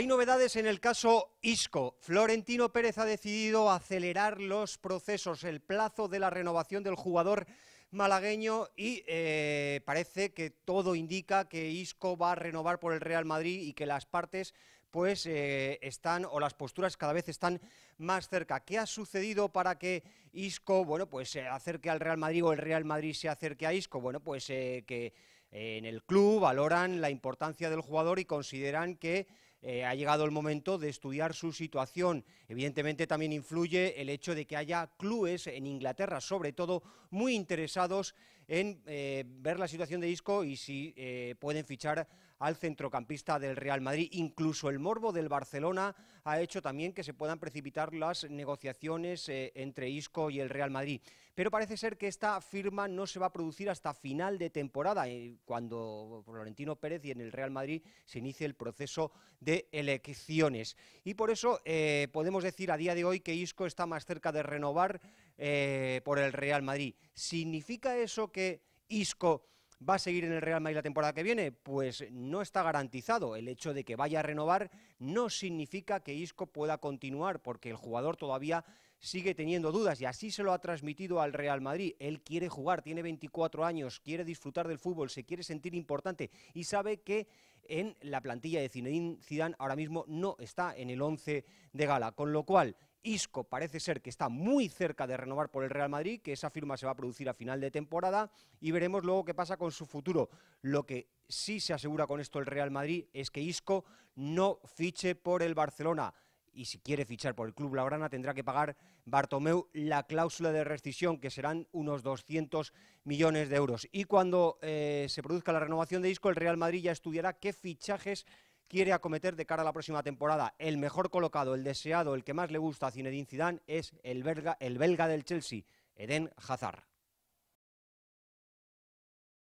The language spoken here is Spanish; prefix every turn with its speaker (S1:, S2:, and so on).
S1: Hay novedades en el caso ISCO. Florentino Pérez ha decidido acelerar los procesos, el plazo de la renovación del jugador malagueño y eh, parece que todo indica que ISCO va a renovar por el Real Madrid y que las partes pues eh, están o las posturas cada vez están más cerca. ¿Qué ha sucedido para que Isco, bueno, pues se acerque al Real Madrid o el Real Madrid se acerque a Isco? Bueno, pues eh, que en el club valoran la importancia del jugador y consideran que eh, ha llegado el momento de estudiar su situación. Evidentemente también influye el hecho de que haya clubes en Inglaterra, sobre todo, muy interesados en eh, ver la situación de Isco y si eh, pueden fichar al centrocampista del Real Madrid. Incluso el morbo del Barcelona ha hecho también que se puedan precipitar las negociaciones eh, entre Isco y el Real Madrid. Pero parece ser que esta firma no se va a producir hasta final de temporada, cuando Florentino Pérez y en el Real Madrid se inicie el proceso de elecciones. Y por eso podemos decir a día de hoy que Isco está más cerca de renovar eh, por el Real Madrid. ¿Significa eso que Isco va a seguir en el Real Madrid la temporada que viene? Pues no está garantizado. El hecho de que vaya a renovar no significa que Isco pueda continuar, porque el jugador todavía sigue teniendo dudas y así se lo ha transmitido al Real Madrid. Él quiere jugar, tiene 24 años, quiere disfrutar del fútbol, se quiere sentir importante y sabe que en la plantilla de Zinedine Zidane ahora mismo no está en el 11 de gala, con lo cual Isco parece ser que está muy cerca de renovar por el Real Madrid, que esa firma se va a producir a final de temporada y veremos luego qué pasa con su futuro. Lo que sí se asegura con esto el Real Madrid es que Isco no fiche por el Barcelona y si quiere fichar por el club Laurana tendrá que pagar Bartomeu la cláusula de rescisión, que serán unos 200 millones de euros. Y cuando eh, se produzca la renovación de disco, el Real Madrid ya estudiará qué fichajes quiere acometer de cara a la próxima temporada. El mejor colocado, el deseado, el que más le gusta a Zinedine Zidane es el belga, el belga del Chelsea, Eden Hazard.